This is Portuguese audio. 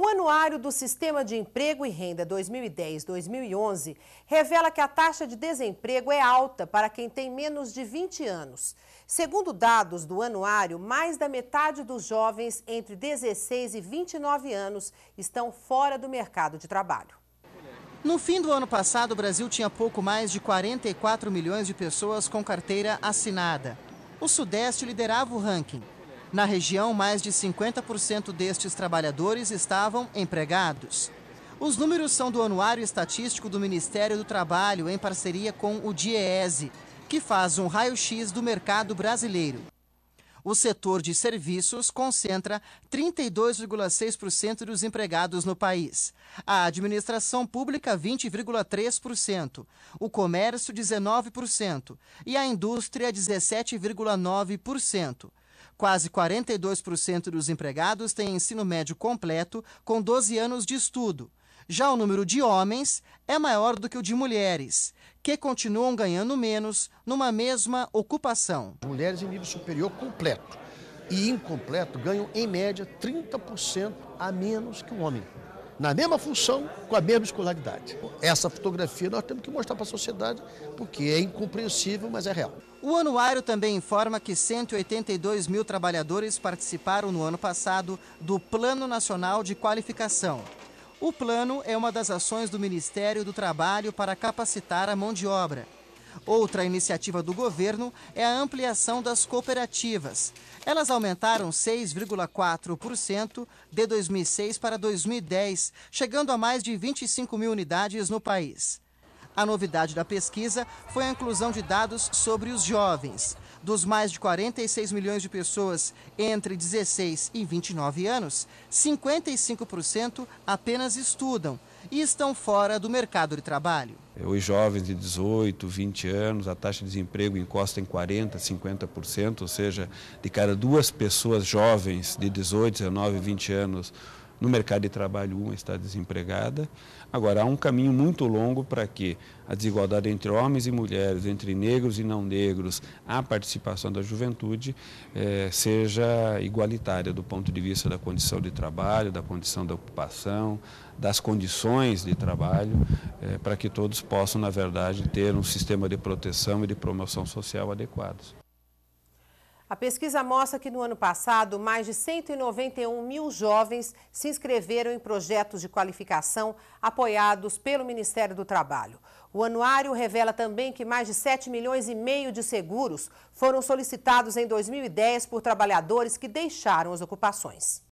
O Anuário do Sistema de Emprego e Renda 2010-2011 revela que a taxa de desemprego é alta para quem tem menos de 20 anos. Segundo dados do anuário, mais da metade dos jovens entre 16 e 29 anos estão fora do mercado de trabalho. No fim do ano passado, o Brasil tinha pouco mais de 44 milhões de pessoas com carteira assinada. O Sudeste liderava o ranking na região, mais de 50% destes trabalhadores estavam empregados. Os números são do Anuário Estatístico do Ministério do Trabalho, em parceria com o DIEESE, que faz um raio-x do mercado brasileiro. O setor de serviços concentra 32,6% dos empregados no país, a administração pública 20,3%, o comércio 19% e a indústria 17,9%. Quase 42% dos empregados têm ensino médio completo com 12 anos de estudo. Já o número de homens é maior do que o de mulheres, que continuam ganhando menos numa mesma ocupação. Mulheres em nível superior completo e incompleto ganham, em média, 30% a menos que o homem na mesma função, com a mesma escolaridade. Essa fotografia nós temos que mostrar para a sociedade, porque é incompreensível, mas é real. O anuário também informa que 182 mil trabalhadores participaram no ano passado do Plano Nacional de Qualificação. O plano é uma das ações do Ministério do Trabalho para capacitar a mão de obra. Outra iniciativa do governo é a ampliação das cooperativas. Elas aumentaram 6,4% de 2006 para 2010, chegando a mais de 25 mil unidades no país. A novidade da pesquisa foi a inclusão de dados sobre os jovens. Dos mais de 46 milhões de pessoas entre 16 e 29 anos, 55% apenas estudam e estão fora do mercado de trabalho. Os jovens de 18, 20 anos, a taxa de desemprego encosta em 40%, 50%, ou seja, de cada duas pessoas jovens de 18, 19, 20 anos, no mercado de trabalho uma está desempregada. Agora, há um caminho muito longo para que a desigualdade entre homens e mulheres, entre negros e não negros, a participação da juventude eh, seja igualitária do ponto de vista da condição de trabalho, da condição da ocupação, das condições de trabalho, eh, para que todos possam, na verdade, ter um sistema de proteção e de promoção social adequados. A pesquisa mostra que no ano passado, mais de 191 mil jovens se inscreveram em projetos de qualificação apoiados pelo Ministério do Trabalho. O anuário revela também que mais de 7 milhões e meio de seguros foram solicitados em 2010 por trabalhadores que deixaram as ocupações.